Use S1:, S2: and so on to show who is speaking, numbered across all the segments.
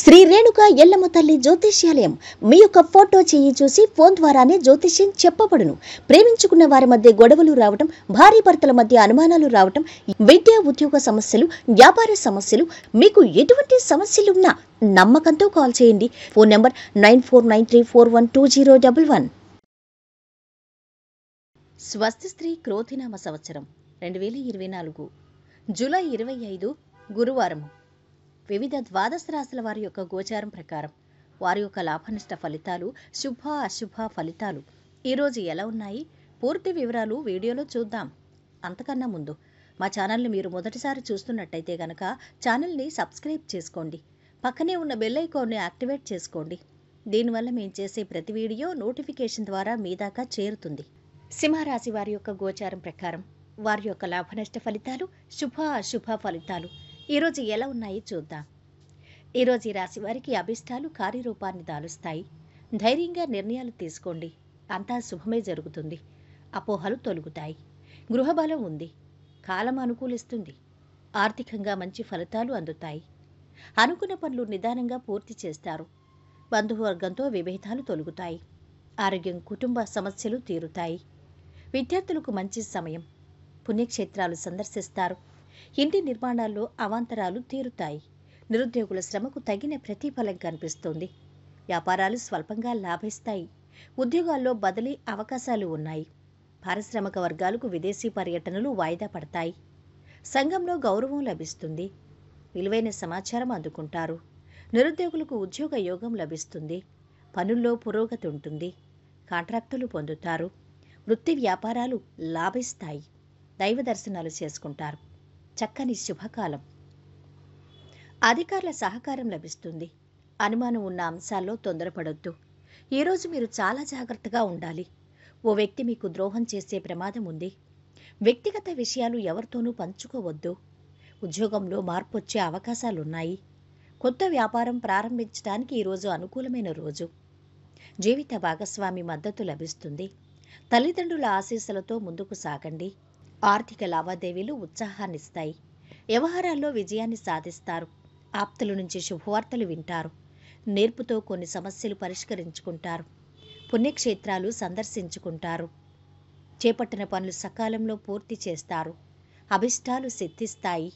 S1: శ్రీ రేణుక ఎల్లమ్మ తల్లి జ్యోతిష్యాలయం మీ యొక్క ఫోటో చేయి చూసి ఫోన్ ద్వారానే జ్యోతిష్యం చెప్పబడును ప్రేమించుకున్న వారి మధ్య గొడవలు రావటం భారీ భర్తల మధ్య అనుమానాలు రావటం విద్యా ఉద్యోగ సమస్యలు వ్యాపార సమస్యలు మీకు ఎటువంటి సమస్యలున్నా నమ్మకంతో కాల్ చేయండి phone number nine four nine three four one two zero double one స్వస్తి స్త్రీ క్రోధినామ సంవత్సరం రెండు వేల ఇరవై నాలుగు జూలై ఇరవై ఐదు గురువారము వివిధ ద్వాదశ రాశుల వారి యొక్క గోచారం ప్రకారం వారి యొక్క లాభనిష్ట ఫలితాలు శుభ అశుభ ఫలితాలు ఈరోజు ఎలా ఉన్నాయి పూర్తి వివరాలు వీడియోలో చూద్దాం అంతకన్నా ముందు మా ఛానల్ని మీరు మొదటిసారి చూస్తున్నట్టయితే గనక ఛానల్ని సబ్స్క్రైబ్ చేసుకోండి పక్కనే ఉన్న బెల్ ఐకాన్ని యాక్టివేట్ చేసుకోండి దీనివల్ల మేము చేసే ప్రతి వీడియో నోటిఫికేషన్ ద్వారా మీ దాకా చేరుతుంది సింహరాశి వారి యొక్క గోచారం ప్రకారం వారి యొక్క లాభనష్ట ఫలితాలు శుభ అశుభ ఫలితాలు ఈరోజు ఎలా ఉన్నాయి చూద్దాం ఈరోజు ఈ రాశి వారికి అభిష్టాలు కార్యరూపాన్ని దాలుస్తాయి ధైర్యంగా నిర్ణయాలు తీసుకోండి అంతా శుభమే జరుగుతుంది అపోహలు తొలుగుతాయి గృహబలం ఉంది కాలం అనుకూలిస్తుంది ఆర్థికంగా మంచి ఫలితాలు అందుతాయి అనుకున్న పనులు నిదానంగా పూర్తి చేస్తారు బంధువర్గంతో విభేదాలు తొలుగుతాయి ఆరోగ్యం కుటుంబ సమస్యలు తీరుతాయి విద్యార్థులకు మంచి సమయం పుణ్యక్షేత్రాలు సందర్శిస్తారు ఇంటి నిర్మాణాల్లో అవాంతరాలు తీరుతాయి నిరుద్యోగుల శ్రమకు తగిన ప్రతిఫలం కనిపిస్తుంది వ్యాపారాలు స్వల్పంగా లాభిస్తాయి ఉద్యోగాల్లో బదిలీ అవకాశాలు ఉన్నాయి పారిశ్రామిక వర్గాలకు విదేశీ పర్యటనలు వాయిదా పడతాయి సంఘంలో గౌరవం లభిస్తుంది విలువైన సమాచారం అందుకుంటారు నిరుద్యోగులకు ఉద్యోగ యోగం లభిస్తుంది పనుల్లో పురోగతి ఉంటుంది కాంట్రాక్టులు పొందుతారు వృత్తి వ్యాపారాలు లాభిస్తాయి దైవ దర్శనాలు చేసుకుంటారు చక్కని శుభకాలం అధికారుల సహకారం లభిస్తుంది అనుమానం ఉన్న అంశాల్లో తొందరపడొద్దు ఈరోజు మీరు చాలా జాగ్రత్తగా ఉండాలి ఓ వ్యక్తి మీకు ద్రోహం చేసే ప్రమాదం ఉంది వ్యక్తిగత విషయాలు ఎవరితోనూ పంచుకోవద్దు ఉద్యోగంలో మార్పు వచ్చే అవకాశాలున్నాయి కొత్త వ్యాపారం ప్రారంభించడానికి ఈరోజు అనుకూలమైన రోజు జీవిత భాగస్వామి మద్దతు లభిస్తుంది తల్లిదండ్రుల ఆశీస్సులతో ముందుకు సాగండి ఆర్థిక లావాదేవీలు ఉత్సాహాన్నిస్తాయి వ్యవహారాల్లో విజయాన్ని సాధిస్తారు ఆప్తుల నుంచి శుభవార్తలు వింటారు నేర్పుతో కొన్ని సమస్యలు పరిష్కరించుకుంటారు పుణ్యక్షేత్రాలు సందర్శించుకుంటారు చేపట్టిన పనులు సకాలంలో పూర్తి చేస్తారు అభిష్టాలు సిద్ధిస్తాయి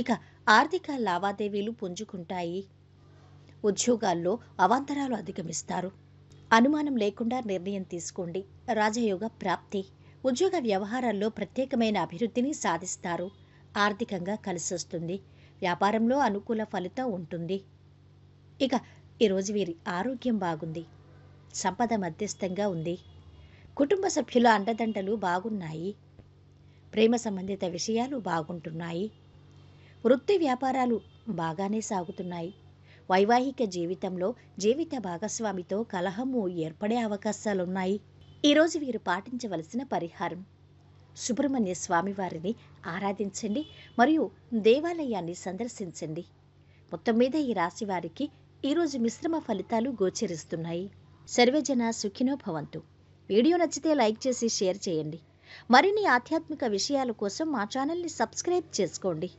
S1: ఇక ఆర్థిక లావాదేవీలు పుంజుకుంటాయి ఉద్యోగాల్లో అవాంతరాలు అధిగమిస్తారు అనుమానం లేకుండా నిర్ణయం తీసుకోండి రాజయోగ ప్రాప్తి ఉద్యోగ వ్యవహారాల్లో ప్రత్యేకమైన అభివృద్ధిని సాధిస్తారు ఆర్థికంగా కలిసొస్తుంది వ్యాపారంలో అనుకూల ఫలితం ఉంటుంది ఇక ఈరోజు వీరి ఆరోగ్యం బాగుంది సంపద మధ్యస్థంగా ఉంది కుటుంబ సభ్యుల అండదండలు బాగున్నాయి ప్రేమ సంబంధిత విషయాలు బాగుంటున్నాయి వృత్తి వ్యాపారాలు బాగానే సాగుతున్నాయి వైవాహిక జీవితంలో జీవిత భాగస్వామితో కలహము ఏర్పడే అవకాశాలున్నాయి ఈరోజు వీరు పాటించవలసిన పరిహారం సుబ్రహ్మణ్య స్వామివారిని ఆరాధించండి మరియు దేవాలయాన్ని సందర్శించండి మొత్తం మీద ఈ రాశి వారికి ఈరోజు మిశ్రమ ఫలితాలు గోచరిస్తున్నాయి సర్వేజన సుఖినో భవంతు వీడియో నచ్చితే లైక్ చేసి షేర్ చేయండి మరిన్ని ఆధ్యాత్మిక విషయాల కోసం మా ఛానల్ని సబ్స్క్రైబ్ చేసుకోండి